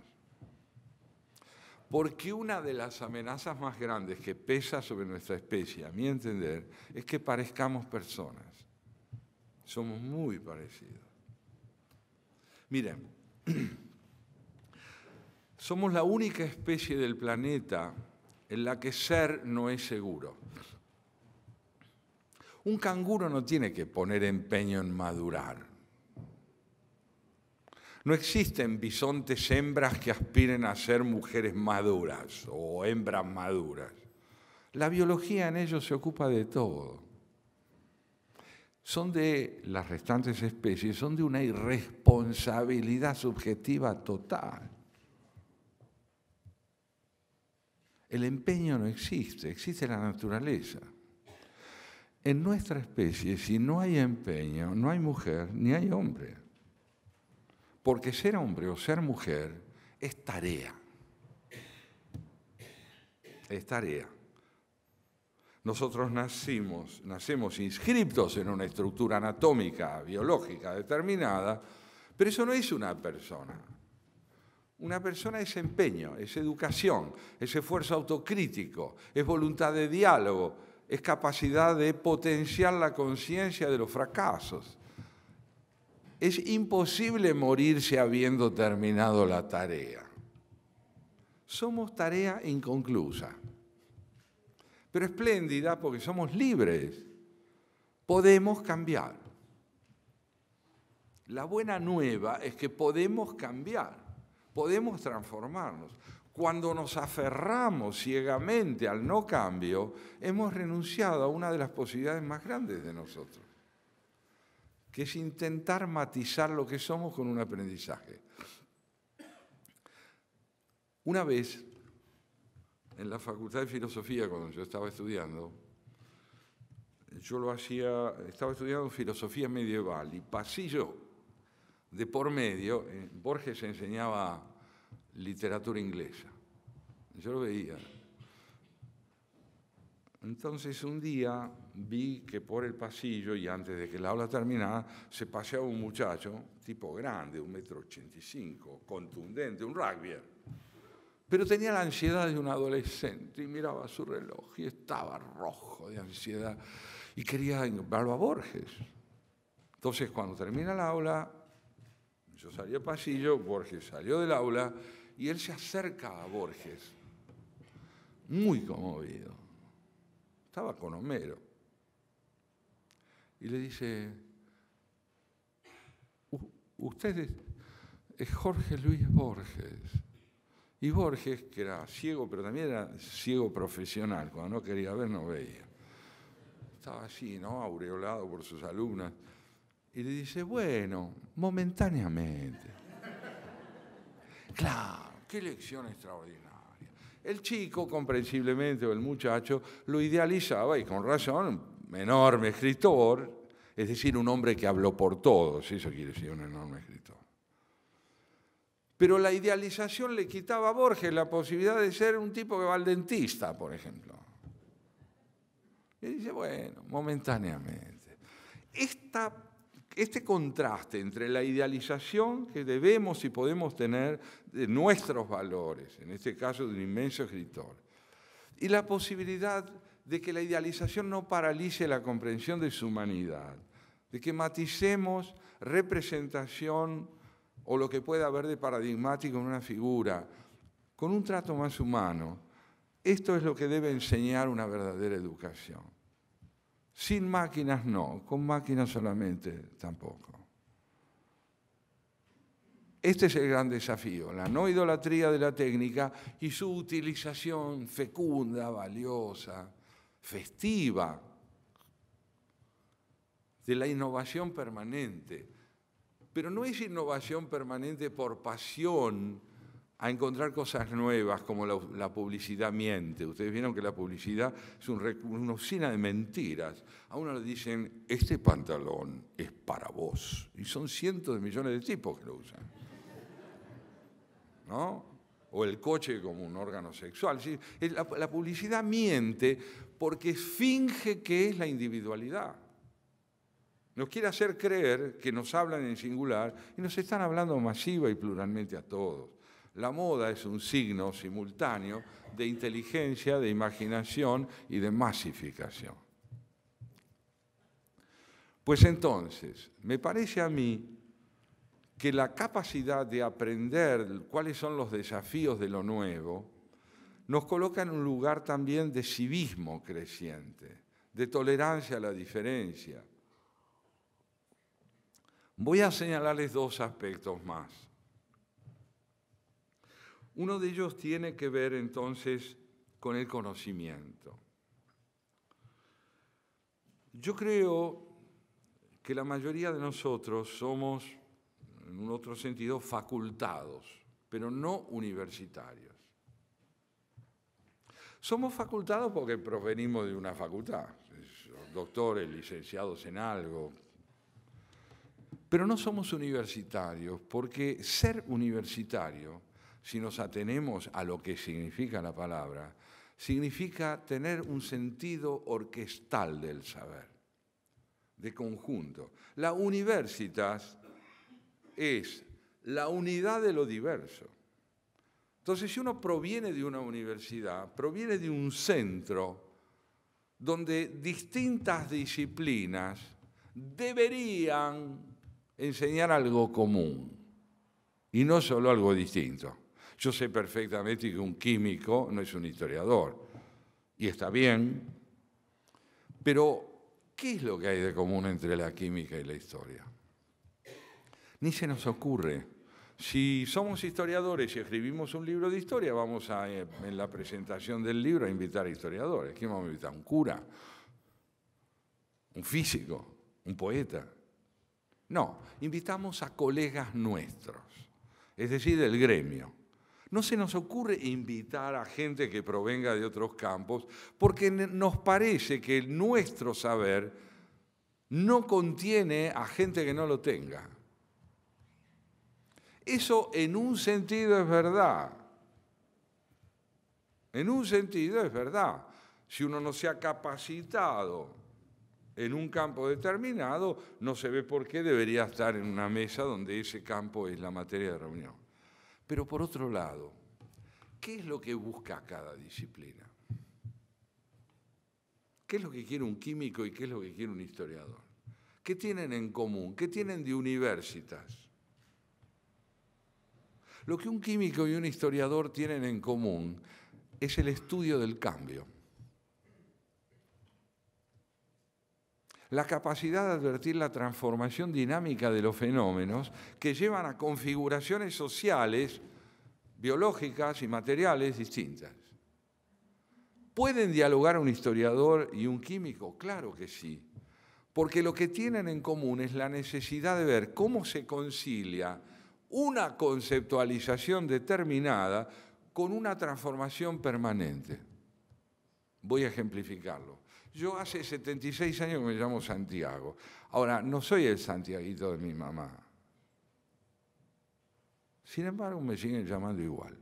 Porque una de las amenazas más grandes que pesa sobre nuestra especie, a mi entender, es que parezcamos personas. Somos muy parecidos. Miren, somos la única especie del planeta en la que ser no es seguro. Un canguro no tiene que poner empeño en madurar. No existen bisontes hembras que aspiren a ser mujeres maduras o hembras maduras. La biología en ellos se ocupa de todo. Son de las restantes especies, son de una irresponsabilidad subjetiva total. El empeño no existe, existe la naturaleza. En nuestra especie, si no hay empeño, no hay mujer ni hay hombre. Porque ser hombre o ser mujer es tarea. Es tarea. Nosotros nacimos, nacemos inscriptos en una estructura anatómica, biológica determinada, pero eso no es una persona. Una persona es empeño, es educación, es esfuerzo autocrítico, es voluntad de diálogo, es capacidad de potenciar la conciencia de los fracasos. Es imposible morirse habiendo terminado la tarea. Somos tarea inconclusa, pero espléndida porque somos libres. Podemos cambiar. La buena nueva es que podemos cambiar podemos transformarnos. Cuando nos aferramos ciegamente al no cambio, hemos renunciado a una de las posibilidades más grandes de nosotros, que es intentar matizar lo que somos con un aprendizaje. Una vez, en la Facultad de Filosofía, cuando yo estaba estudiando, yo lo hacía, estaba estudiando filosofía medieval y pasillo de por medio, eh, Borges enseñaba literatura inglesa. Yo lo veía. Entonces un día vi que por el pasillo, y antes de que la aula terminara, se paseaba un muchacho, tipo grande, un metro ochenta y cinco, contundente, un rugby. Pero tenía la ansiedad de un adolescente y miraba su reloj y estaba rojo de ansiedad y quería verlo a Borges. Entonces cuando termina la aula, yo salí al pasillo, Borges salió del aula y él se acerca a Borges, muy conmovido. Estaba con Homero. Y le dice, usted es, Jorge Luis Borges. Y Borges, que era ciego, pero también era ciego profesional, cuando no quería ver no veía. Estaba así, ¿no? Aureolado por sus alumnas. Y le dice, bueno, momentáneamente. claro, qué lección extraordinaria. El chico, comprensiblemente, o el muchacho, lo idealizaba y con razón, un enorme escritor, es decir, un hombre que habló por todos, eso quiere decir un enorme escritor. Pero la idealización le quitaba a Borges la posibilidad de ser un tipo que va al dentista, por ejemplo. Y dice, bueno, momentáneamente. Esta este contraste entre la idealización que debemos y podemos tener de nuestros valores, en este caso de un inmenso escritor, y la posibilidad de que la idealización no paralice la comprensión de su humanidad, de que maticemos representación o lo que pueda haber de paradigmático en una figura, con un trato más humano. Esto es lo que debe enseñar una verdadera educación. Sin máquinas no, con máquinas solamente tampoco. Este es el gran desafío, la no idolatría de la técnica y su utilización fecunda, valiosa, festiva, de la innovación permanente. Pero no es innovación permanente por pasión a encontrar cosas nuevas, como la, publicidad miente. Ustedes vieron que la publicidad es una oficina de mentiras. A uno le dicen, este pantalón es para vos. Y son cientos de millones de tipos que lo usan. ¿No? O el coche como un órgano sexual. la publicidad miente porque finge que es la individualidad. Nos quiere hacer creer que nos hablan en singular y nos están hablando masiva y pluralmente a todos. La moda es un signo simultáneo de inteligencia, de imaginación y de masificación. Pues entonces, me parece a mí que la capacidad de aprender cuáles son los desafíos de lo nuevo nos coloca en un lugar también de civismo creciente, de tolerancia a la diferencia. Voy a señalarles dos aspectos más. Uno de ellos tiene que ver entonces con el conocimiento. Yo creo que la mayoría de nosotros somos, en un otro sentido, facultados, pero no universitarios. Somos facultados porque provenimos de una facultad, doctores, licenciados en algo. Pero no somos universitarios porque ser universitario si nos atenemos a lo que significa la palabra, significa tener un sentido orquestal del saber, de conjunto. La universitas es la unidad de lo diverso. Entonces, si uno proviene de una universidad, proviene de un centro donde distintas disciplinas deberían enseñar algo común y no solo algo distinto. Yo sé perfectamente que un químico no es un historiador, y está bien, pero ¿qué es lo que hay de común entre la química y la historia? Ni se nos ocurre. Si somos historiadores y escribimos un libro de historia, vamos a, eh, en la presentación del libro a invitar a historiadores. ¿Quién vamos a invitar? ¿Un cura? ¿Un físico? ¿Un poeta? No, invitamos a colegas nuestros, es decir, del gremio. No se nos ocurre invitar a gente que provenga de otros campos porque nos parece que nuestro saber no contiene a gente que no lo tenga. Eso en un sentido es verdad. En un sentido es verdad. Si uno no se ha capacitado en un campo determinado, no se ve por qué debería estar en una mesa donde ese campo es la materia de reunión. Pero por otro lado, ¿qué es lo que busca cada disciplina? ¿Qué es lo que quiere un químico y qué es lo que quiere un historiador? ¿Qué tienen en común? ¿Qué tienen de universitas? Lo que un químico y un historiador tienen en común es el estudio del cambio. la capacidad de advertir la transformación dinámica de los fenómenos que llevan a configuraciones sociales, biológicas y materiales distintas. ¿Pueden dialogar un historiador y un químico? Claro que sí, porque lo que tienen en común es la necesidad de ver cómo se concilia una conceptualización determinada con una transformación permanente. Voy a ejemplificarlo. Yo hace 76 años me llamo Santiago. Ahora, no soy el santiaguito de mi mamá. Sin embargo, me siguen llamando igual.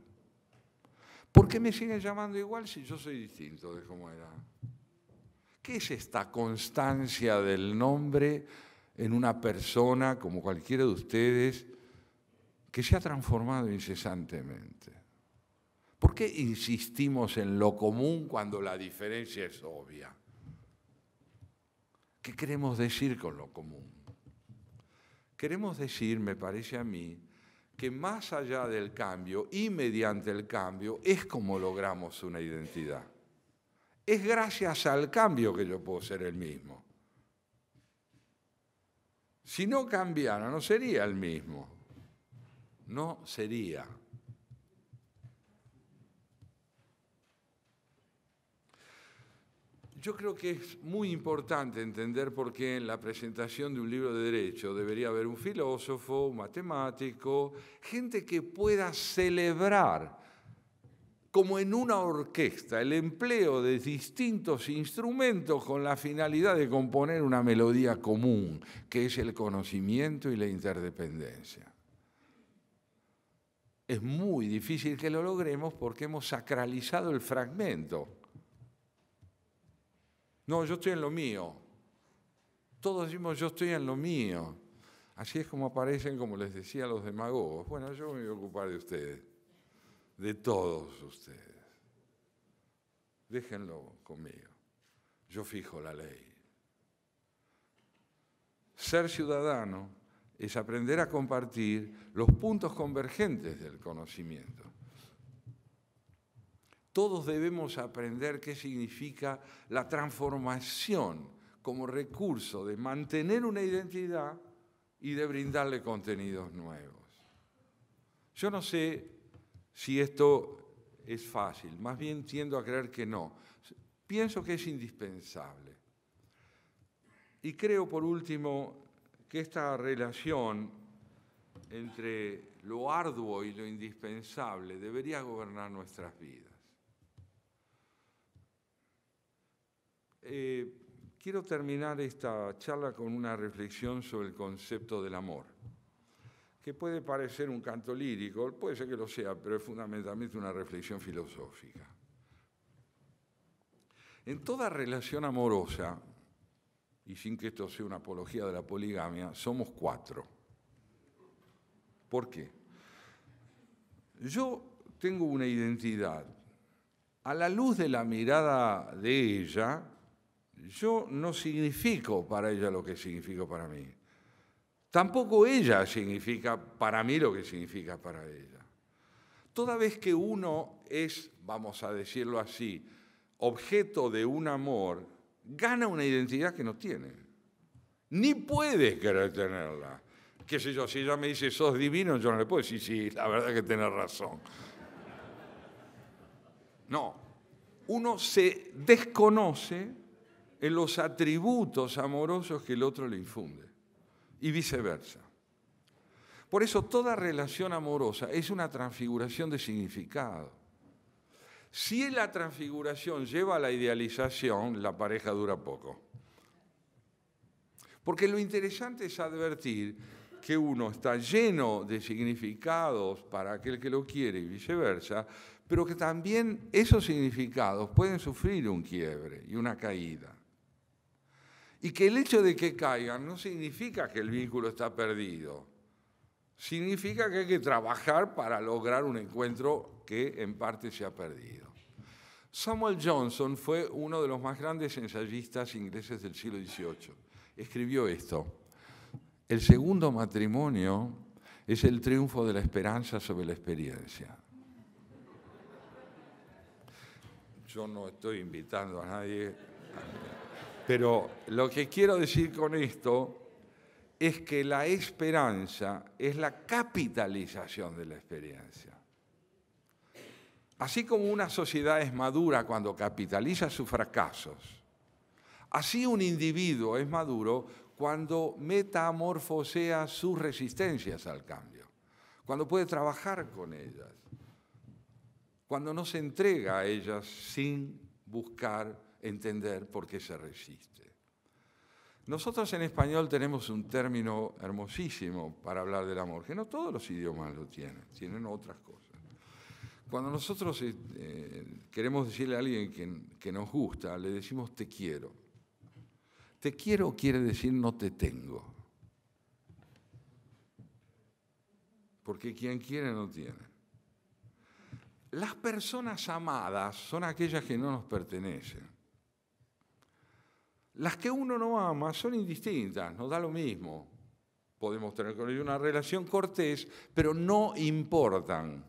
¿Por qué me siguen llamando igual si yo soy distinto de cómo era? ¿Qué es esta constancia del nombre en una persona como cualquiera de ustedes que se ha transformado incesantemente? ¿Por qué insistimos en lo común cuando la diferencia es obvia? ¿Qué queremos decir con lo común? Queremos decir, me parece a mí, que más allá del cambio y mediante el cambio es como logramos una identidad. Es gracias al cambio que yo puedo ser el mismo. Si no cambiara, no sería el mismo. No sería. Yo creo que es muy importante entender por qué en la presentación de un libro de derecho debería haber un filósofo, un matemático, gente que pueda celebrar, como en una orquesta, el empleo de distintos instrumentos con la finalidad de componer una melodía común, que es el conocimiento y la interdependencia. Es muy difícil que lo logremos porque hemos sacralizado el fragmento no, yo estoy en lo mío. Todos decimos yo estoy en lo mío. Así es como aparecen, como les decía, los demagogos. Bueno, yo me voy a ocupar de ustedes, de todos ustedes. Déjenlo conmigo. Yo fijo la ley. Ser ciudadano es aprender a compartir los puntos convergentes del conocimiento todos debemos aprender qué significa la transformación como recurso de mantener una identidad y de brindarle contenidos nuevos. Yo no sé si esto es fácil, más bien tiendo a creer que no. Pienso que es indispensable. Y creo, por último, que esta relación entre lo arduo y lo indispensable debería gobernar nuestras vidas. Eh, quiero terminar esta charla con una reflexión sobre el concepto del amor, que puede parecer un canto lírico, puede ser que lo sea, pero es fundamentalmente una reflexión filosófica. En toda relación amorosa, y sin que esto sea una apología de la poligamia, somos cuatro. ¿Por qué? Yo tengo una identidad. A la luz de la mirada de ella, yo no significo para ella lo que significo para mí. Tampoco ella significa para mí lo que significa para ella. Toda vez que uno es, vamos a decirlo así, objeto de un amor, gana una identidad que no tiene. Ni puede querer tenerla. Qué sé yo, si ella me dice sos divino, yo no le puedo decir sí, la verdad que tenés razón. No, uno se desconoce en los atributos amorosos que el otro le infunde y viceversa. Por eso toda relación amorosa es una transfiguración de significado. Si la transfiguración lleva a la idealización, la pareja dura poco. Porque lo interesante es advertir que uno está lleno de significados para aquel que lo quiere y viceversa, pero que también esos significados pueden sufrir un quiebre y una caída. Y que el hecho de que caigan no significa que el vínculo está perdido. Significa que hay que trabajar para lograr un encuentro que en parte se ha perdido. Samuel Johnson fue uno de los más grandes ensayistas ingleses del siglo XVIII. Escribió esto. El segundo matrimonio es el triunfo de la esperanza sobre la experiencia. Yo no estoy invitando a nadie. Pero lo que quiero decir con esto es que la esperanza es la capitalización de la experiencia. Así como una sociedad es madura cuando capitaliza sus fracasos, así un individuo es maduro cuando metamorfosea sus resistencias al cambio, cuando puede trabajar con ellas, cuando no se entrega a ellas sin buscar entender por qué se resiste. Nosotros en español tenemos un término hermosísimo para hablar del amor, que no todos los idiomas lo tienen, tienen otras cosas. Cuando nosotros eh, eh, queremos decirle a alguien que nos gusta, le decimos te quiero. Te quiero quiere decir no te tengo. Porque quien quiere no tiene. Las personas amadas son aquellas que no nos pertenecen. Las que uno no ama son indistintas, nos da lo mismo. Podemos tener con ellos una relación cortés, pero no importan.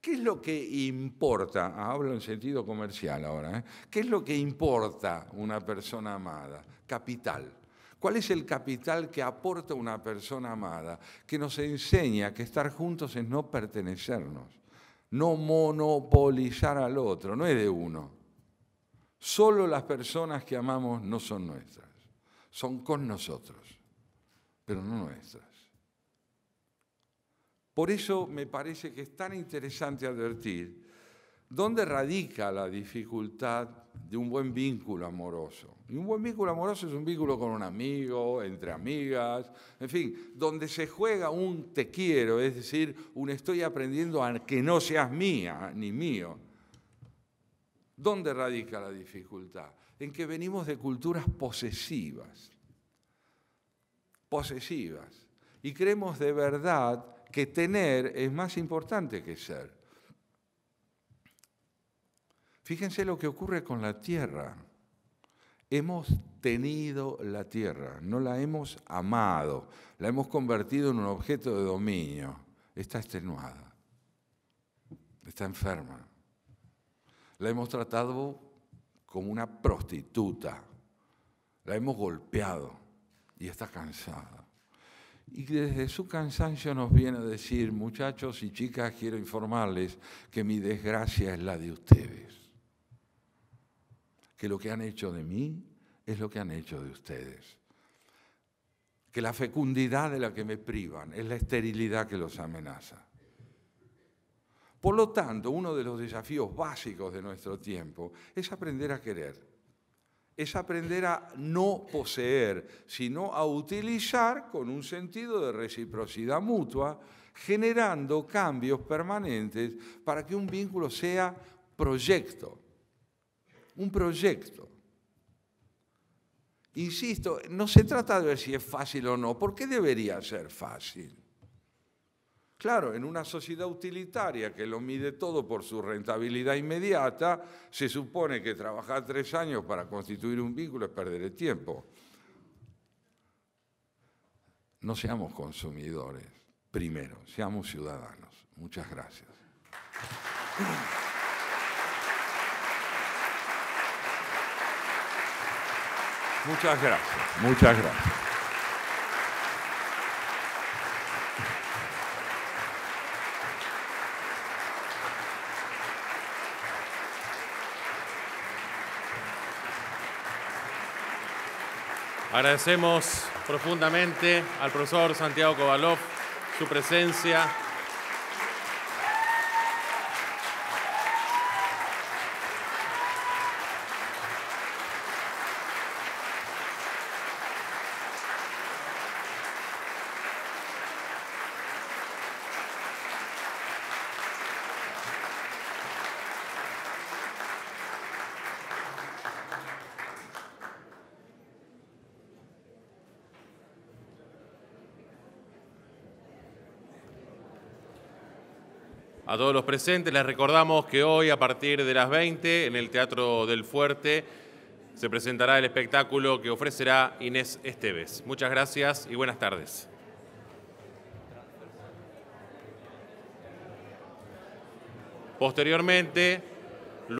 ¿Qué es lo que importa? Ah, hablo en sentido comercial ahora. ¿eh? ¿Qué es lo que importa una persona amada? Capital. ¿Cuál es el capital que aporta una persona amada? Que nos enseña que estar juntos es no pertenecernos, no monopolizar al otro, no es de uno. Solo las personas que amamos no son nuestras, son con nosotros, pero no nuestras. Por eso me parece que es tan interesante advertir dónde radica la dificultad de un buen vínculo amoroso. Y un buen vínculo amoroso es un vínculo con un amigo, entre amigas, en fin, donde se juega un te quiero, es decir, un estoy aprendiendo a que no seas mía ni mío ¿Dónde radica la dificultad? En que venimos de culturas posesivas, posesivas, y creemos de verdad que tener es más importante que ser. Fíjense lo que ocurre con la tierra. Hemos tenido la tierra, no la hemos amado, la hemos convertido en un objeto de dominio. Está extenuada, está enferma la hemos tratado como una prostituta. La hemos golpeado y está cansada. Y desde su cansancio nos viene a decir, muchachos y chicas, quiero informarles que mi desgracia es la de ustedes. Que lo que han hecho de mí es lo que han hecho de ustedes. Que la fecundidad de la que me privan es la esterilidad que los amenaza. Por lo tanto, uno de los desafíos básicos de nuestro tiempo es aprender a querer, es aprender a no poseer, sino a utilizar con un sentido de reciprocidad mutua, generando cambios permanentes para que un vínculo sea proyecto, un proyecto. Insisto, no se trata de ver si es fácil o no, ¿por qué debería ser fácil? Claro, en una sociedad utilitaria que lo mide todo por su rentabilidad inmediata, se supone que trabajar tres años para constituir un vínculo es perder el tiempo. No seamos consumidores, primero, seamos ciudadanos. Muchas gracias. Muchas gracias, muchas gracias.
Agradecemos profundamente al profesor Santiago Kovalov su presencia, todos los presentes, les recordamos que hoy a partir de las 20 en el Teatro del Fuerte se presentará el espectáculo que ofrecerá Inés Esteves. Muchas gracias y buenas tardes. Posteriormente,